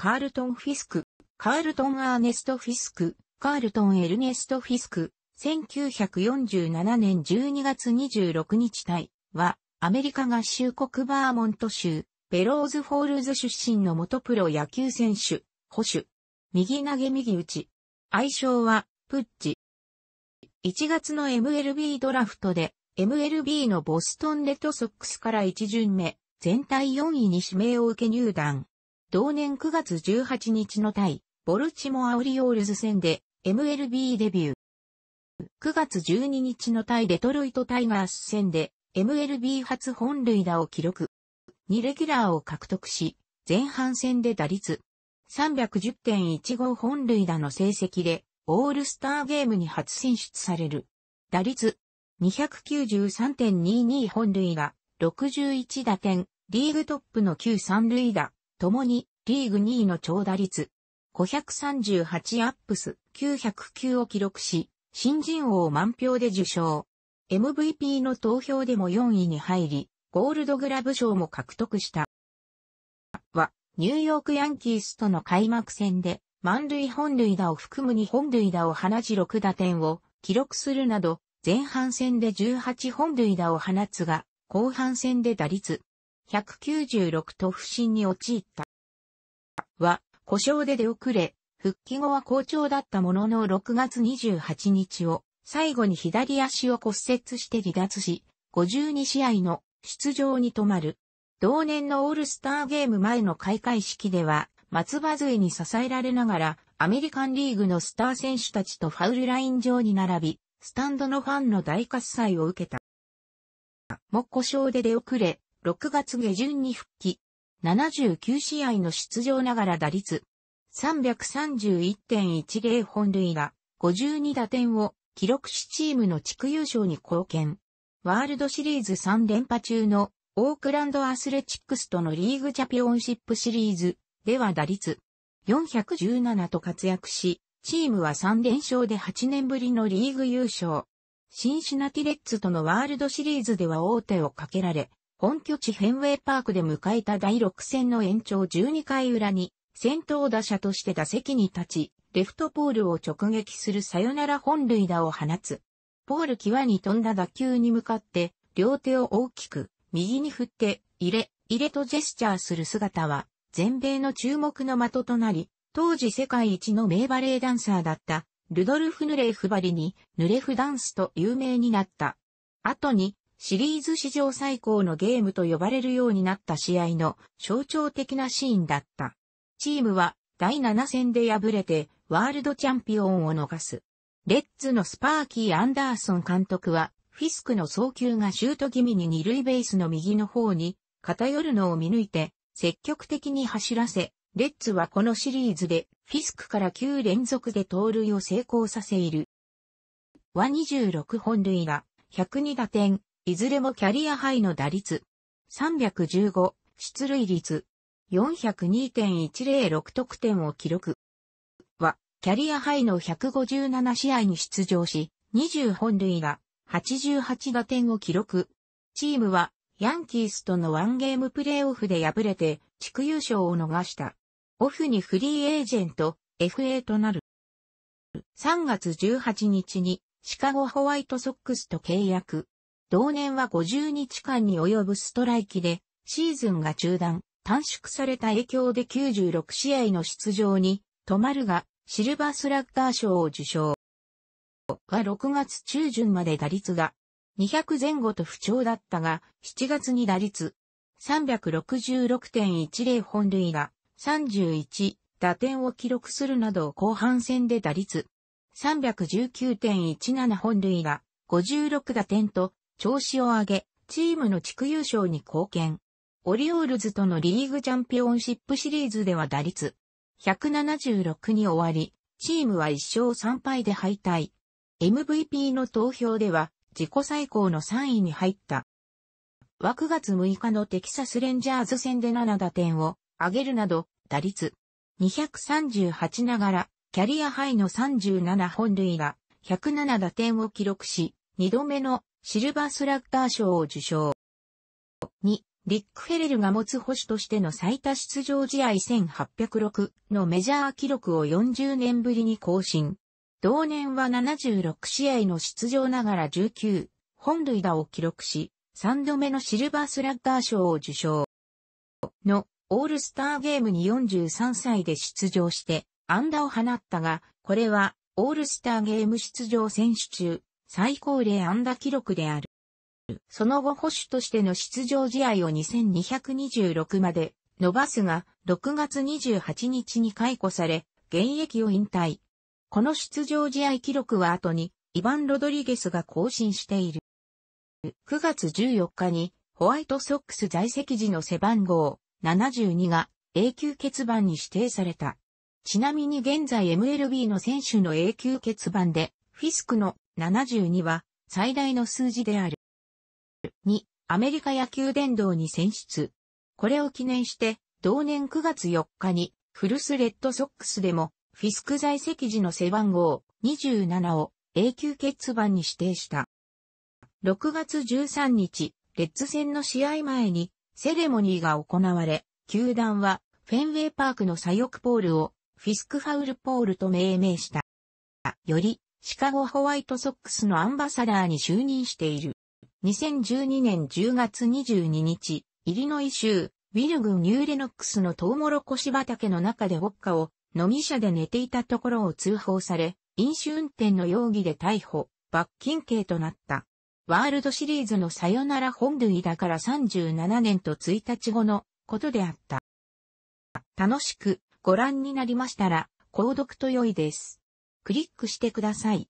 カールトン・フィスク、カールトン・アーネスト・フィスク、カールトン・エルネスト・フィスク、1947年12月26日隊は、アメリカ合衆国バーモント州、ベローズフォールズ出身の元プロ野球選手、保守。右投げ右打ち。愛称は、プッチ。1月の MLB ドラフトで、MLB のボストンレッドソックスから1巡目、全体4位に指名を受け入団。同年9月18日の対、ボルチモアオリオールズ戦で MLB デビュー。9月12日の対デトロイトタイガース戦で MLB 初本塁打を記録。2レギュラーを獲得し、前半戦で打率310.15本塁打の成績でオールスターゲームに初選出される。打率293.22本塁打、61打点、リーグトップの9三塁打、共にリーグ2位の長打率、538アップス909を記録し、新人王満票で受賞。MVP の投票でも4位に入り、ゴールドグラブ賞も獲得した。は、ニューヨークヤンキースとの開幕戦で、満塁本塁打を含む2本塁打を放ち6打点を記録するなど、前半戦で18本塁打を放つが、後半戦で打率196と不振に陥った。は、故障で出遅れ、復帰後は好調だったものの6月28日を最後に左足を骨折して離脱し、52試合の出場に止まる。同年のオールスターゲーム前の開会式では、松葉杖に支えられながら、アメリカンリーグのスター選手たちとファウルライン上に並び、スタンドのファンの大喝采を受けた。も故障で出遅れ、6月下旬に復帰。79試合の出場ながら打率331.10本塁打52打点を記録しチームの地区優勝に貢献。ワールドシリーズ3連覇中のオークランドアスレチックスとのリーグチャピオンシップシリーズでは打率417と活躍し、チームは3連勝で8年ぶりのリーグ優勝。シンシナティレッツとのワールドシリーズでは大手をかけられ、本拠地フェンウェイパークで迎えた第6戦の延長12回裏に、先頭打者として打席に立ち、レフトポールを直撃するサヨナラ本塁打を放つ。ポール際に飛んだ打球に向かって、両手を大きく、右に振って、入れ、入れとジェスチャーする姿は、全米の注目の的となり、当時世界一の名バレエダンサーだった、ルドルフ・ヌレーフバリに、ヌレフダンスと有名になった。後に、シリーズ史上最高のゲームと呼ばれるようになった試合の象徴的なシーンだった。チームは第7戦で敗れてワールドチャンピオンを逃す。レッツのスパーキー・アンダーソン監督はフィスクの送球がシュート気味に二塁ベースの右の方に偏るのを見抜いて積極的に走らせ、レッツはこのシリーズでフィスクから9連続で盗塁を成功させいる。は26本塁打、102打点、いずれもキャリアハイの打率。315、出塁率。402.106得点を記録。は、キャリアハイの157試合に出場し、20本塁打、88打点を記録。チームは、ヤンキースとのワンゲームプレーオフで敗れて、地区優勝を逃した。オフにフリーエージェント、FA となる。3月18日に、シカゴホワイトソックスと契約。同年は50日間に及ぶストライキで、シーズンが中断、短縮された影響で96試合の出場に、止まるが、シルバースラッガー賞を受賞。は6月中旬まで打率が200前後と不調だったが、7月に打率366.10本塁打31打点を記録するなど後半戦で打率319.17本塁打56打点と調子を上げ、チームの地区優勝に貢献。オリオールズとのリーグチャンピオンシップシリーズでは打率176に終わり、チームは1勝3敗で敗退。MVP の投票では自己最高の3位に入った。は月6日のテキサスレンジャーズ戦で7打点を上げるなど、打率238ながら、キャリアハイの37本塁打、107打点を記録し、2度目のシルバースラッガー賞を受賞。2、リック・フェレルが持つ保守としての最多出場試合1806のメジャー記録を40年ぶりに更新。同年は76試合の出場ながら19本塁打を記録し、3度目のシルバースラッガー賞を受賞。のオールスターゲームに43歳で出場して安打を放ったが、これはオールスターゲーム出場選手中最高齢安打記録である。その後保守としての出場試合を2226まで伸ばすが、6月28日に解雇され、現役を引退。この出場試合記録は後に、イバン・ロドリゲスが更新している。9月14日に、ホワイトソックス在籍時の背番号72が永久欠番に指定された。ちなみに現在 MLB の選手の永久欠番で、フィスクの72は最大の数字である。2、アメリカ野球殿堂に選出。これを記念して、同年9月4日に、フルスレッドソックスでも、フィスク在籍時の背番号27を永久欠番に指定した。6月13日、レッズ戦の試合前にセレモニーが行われ、球団はフェンウェイパークの左翼ポールをフィスクファウルポールと命名した。よりシカゴホワイトソックスのアンバサダーに就任している。2012年10月22日、イリノイ州、ウィルグ・ニューレノックスのトウモロコシ畑の中でウォッカを飲み車で寝ていたところを通報され、飲酒運転の容疑で逮捕、罰金刑となった。ワールドシリーズのサヨナラ本塁だから37年と1日後のことであった。楽しくご覧になりましたら、購読と良いです。クリックしてください。